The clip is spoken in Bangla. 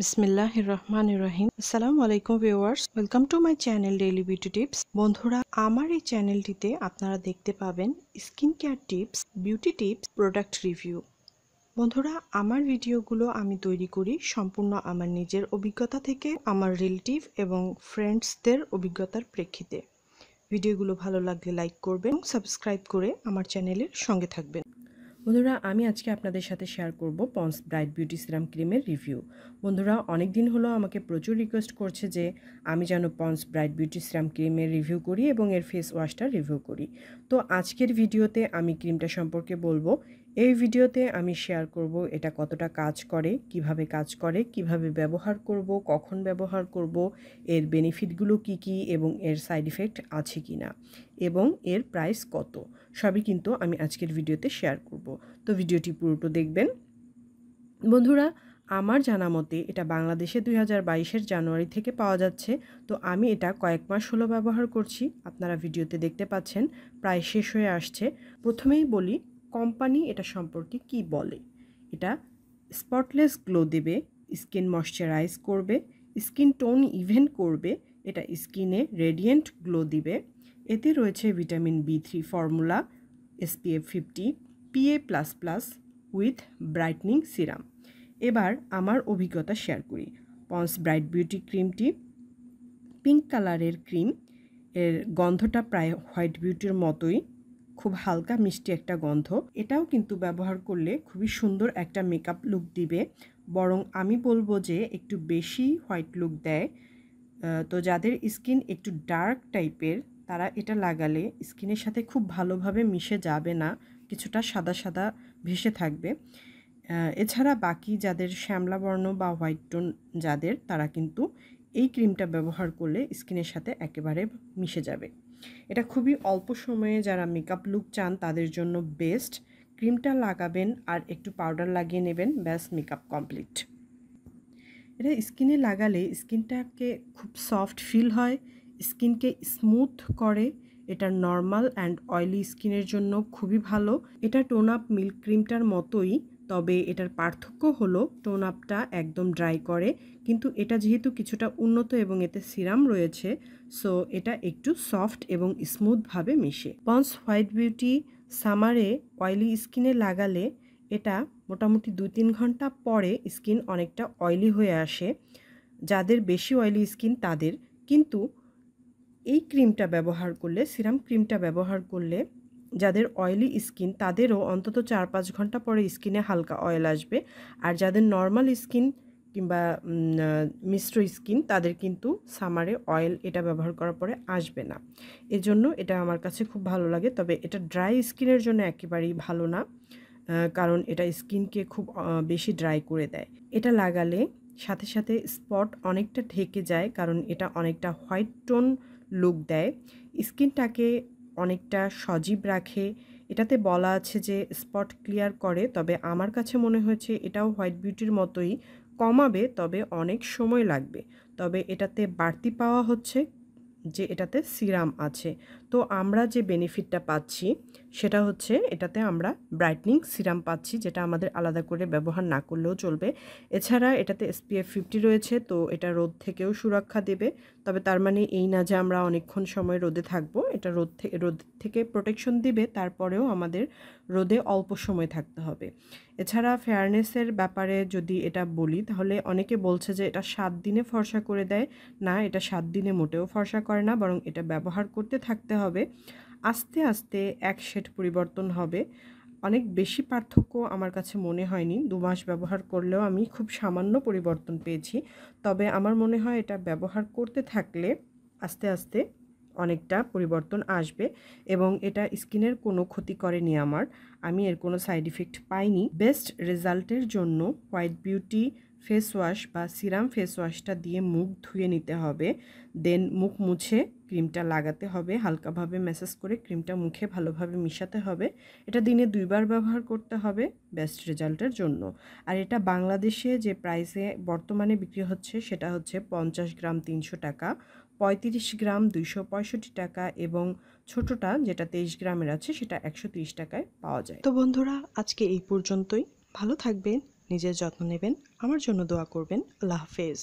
বিসমিল্লাহ রহমান রহিম আসসালামু আলাইকুম viewers welcome to my channel daily beauty tips বন্ধুরা আমার এই চ্যানেলটিতে আপনারা দেখতে পাবেন skin care tips beauty tips product review বন্ধুরা আমার ভিডিওগুলো আমি তৈরি করি সম্পূর্ণ আমার নিজের অভিজ্ঞতা থেকে আমার রিলেটিভ এবং ফ্রেন্ডসদের অভিজ্ঞতার প্রেক্ষিতে ভিডিওগুলো ভালো লাগলে লাইক করবেন সাবস্ক্রাইব করে আমার চ্যানেলের সঙ্গে থাকবেন বন্ধুরা আমি আজকে আপনাদের সাথে শেয়ার করব পন্স ব্রাইট বিউটি সিরাম ক্রিমের রিভিউ বন্ধুরা অনেক দিন হলো আমাকে প্রচুর রিকোয়েস্ট করছে যে আমি যেন পন্স ব্রাইট বিউটি সিরাম ক্রিমের রিভিউ করি এবং এর ফেস ওয়াশটা রিভিউ করি তো আজকের ভিডিওতে আমি ক্রিমটা সম্পর্কে বলবো এই ভিডিওতে আমি শেয়ার করব এটা কতটা কাজ করে কিভাবে কাজ করে কিভাবে ব্যবহার করব কখন ব্যবহার করব এর বেনিফিটগুলো কি কি এবং এর সাইড ইফেক্ট আছে কি না এবং এর প্রাইস কত সবই কিন্তু আমি আজকের ভিডিওতে শেয়ার করব তো ভিডিওটি পুরোটো দেখবেন বন্ধুরা আমার জানা মতে এটা বাংলাদেশে দুই হাজার জানুয়ারি থেকে পাওয়া যাচ্ছে তো আমি এটা কয়েক মাস হলো ব্যবহার করছি আপনারা ভিডিওতে দেখতে পাচ্ছেন প্রায় শেষ হয়ে আসছে প্রথমেই বলি কোম্পানি এটা সম্পর্কে কি বলে এটা স্পটলেস গ্লো দেবে স্কিন ময়শ্চারাইজ করবে স্কিন টোন ইভেন করবে এটা স্কিনে রেডিয়েন্ট গ্লো দিবে এতে রয়েছে vitamin B three formula SPF fifty PA plus plus with brightening serum এবার আমার অভিজ্ঞতা শেয়ার করি পন্স ব্রাইট বিউটি ক্রিমটি পিঙ্ক কালারের ক্রিম এর গন্ধটা প্রায় হোয়াইট বিউটির মতোই খুব হালকা মিষ্টি একটা গন্ধ এটাও কিন্তু ব্যবহার করলে খুবই সুন্দর একটা মেকআপ লুক দিবে বরং আমি বলবো যে একটু বেশি হোয়াইট লুক দেয় তো যাদের স্কিন একটু ডার্ক টাইপের তারা এটা লাগালে স্কিনের সাথে খুব ভালোভাবে মিশে যাবে না কিছুটা সাদা সাদা ভেসে থাকবে এছাড়া বাকি যাদের শ্যামলা বর্ণ বা হোয়াইট টোন যাদের তারা কিন্তু এই ক্রিমটা ব্যবহার করলে স্কিনের সাথে একেবারে মিশে যাবে এটা খুবই অল্প সময়ে যারা মেকআপ লুক চান তাদের জন্য বেস্ট ক্রিমটা লাগাবেন আর একটু পাউডার লাগিয়ে নেবেন ব্যাস মেকআপ কমপ্লিট এটা স্কিনে লাগালে স্কিনটাকে খুব সফট ফিল হয় স্কিনকে স্মুথ করে এটা নর্মাল অ্যান্ড অয়েলি স্কিনের জন্য খুবই ভালো এটা টোন আপ মিল্ক ক্রিমটার মতোই তবে এটার পার্থক্য হলো টোন আপটা একদম ড্রাই করে কিন্তু এটা যেহেতু কিছুটা উন্নত এবং এতে সিরাম রয়েছে সো এটা একটু সফট এবং স্মুথভাবে মিশে পন্স হোয়াইট বিউটি সামারে অয়েলি স্কিনে লাগালে এটা মোটামুটি দু তিন ঘন্টা পরে স্কিন অনেকটা অয়েলি হয়ে আসে যাদের বেশি অয়েলি স্কিন তাদের কিন্তু এই ক্রিমটা ব্যবহার করলে সিরাম ক্রিমটা ব্যবহার করলে যাদের অয়েলি স্কিন তাদেরও অন্তত চার পাঁচ ঘন্টা পরে স্কিনে হালকা অয়েল আসবে আর যাদের নর্মাল স্কিন কিংবা মিশ্র স্কিন তাদের কিন্তু সামারে অয়েল এটা ব্যবহার করার পরে আসবে না এজন্য এটা আমার কাছে খুব ভালো লাগে তবে এটা ড্রাই স্কিনের জন্য একেবারেই ভালো না কারণ এটা স্কিনকে খুব বেশি ড্রাই করে দেয় এটা লাগালে সাথে সাথে স্পট অনেকটা ঢেকে যায় কারণ এটা অনেকটা হোয়াইট টোন লুক দেয় স্কিনটাকে অনেকটা সজীব রাখে এটাতে বলা আছে যে স্পট ক্লিয়ার করে তবে আমার কাছে মনে হয়েছে এটাও হোয়াইট বিউটির মতোই কমাবে তবে অনেক সময় লাগবে তবে এটাতে বাড়তি পাওয়া হচ্ছে যে এটাতে সিরাম আছে তো আমরা যে বেনিফিটটা পাচ্ছি সেটা হচ্ছে এটাতে আমরা ব্রাইটনিং সিরাম পাচ্ছি যেটা আমাদের আলাদা করে ব্যবহার না করলেও চলবে এছাড়া এটাতে এসপিএফ ফিফটি রয়েছে তো এটা রোদ থেকেও সুরক্ষা দেবে তবে তার মানে এই না যে আমরা অনেকক্ষণ সময় রোদে থাকবো এটা রোদ থেকে রোদ থেকে প্রোটেকশন দিবে তারপরেও আমাদের রোদে অল্প সময় থাকতে হবে এছাড়া ফেয়ারনেসের ব্যাপারে যদি এটা বলি তাহলে অনেকে বলছে যে এটা সাত দিনে ফর্সা করে দেয় না এটা সাত দিনে মোটেও ফর্সা করে না বরং এটা ব্যবহার করতে থাকতে হবে হবে আস্তে আস্তে এক শেড পরিবর্তন হবে অনেক বেশি পার্থক্য আমার কাছে মনে হয়নি দু মাস ব্যবহার করলেও আমি খুব সামান্য পরিবর্তন পেয়েছি তবে আমার মনে হয় এটা ব্যবহার করতে থাকলে আস্তে আস্তে অনেকটা পরিবর্তন আসবে এবং এটা স্কিনের কোনো ক্ষতি করেনি আমার আমি এর কোনো সাইড ইফেক্ট পাইনি বেস্ট রেজাল্টের জন্য হোয়াইট বিউটি ফেস ওয়াশ বা সিরাম ফেস ওয়াশটা দিয়ে মুখ ধুয়ে নিতে হবে দেন মুখ মুছে ক্রিমটা লাগাতে হবে হালকাভাবে ম্যাসাজ করে ক্রিমটা মুখে ভালোভাবে মিশাতে হবে এটা দিনে দুইবার ব্যবহার করতে হবে বেস্ট রেজাল্টের জন্য আর এটা বাংলাদেশে যে প্রাইসে বর্তমানে বিক্রি হচ্ছে সেটা হচ্ছে পঞ্চাশ গ্রাম তিনশো টাকা পঁয়ত্রিশ গ্রাম দুইশো টাকা এবং ছোটটা যেটা তেইশ গ্রামের আছে সেটা একশো টাকায় পাওয়া যায় তো বন্ধুরা আজকে এই পর্যন্তই ভালো থাকবেন নিজের যত্ন নেবেন আমার জন্য দোয়া করবেন আল্লাহ হাফেজ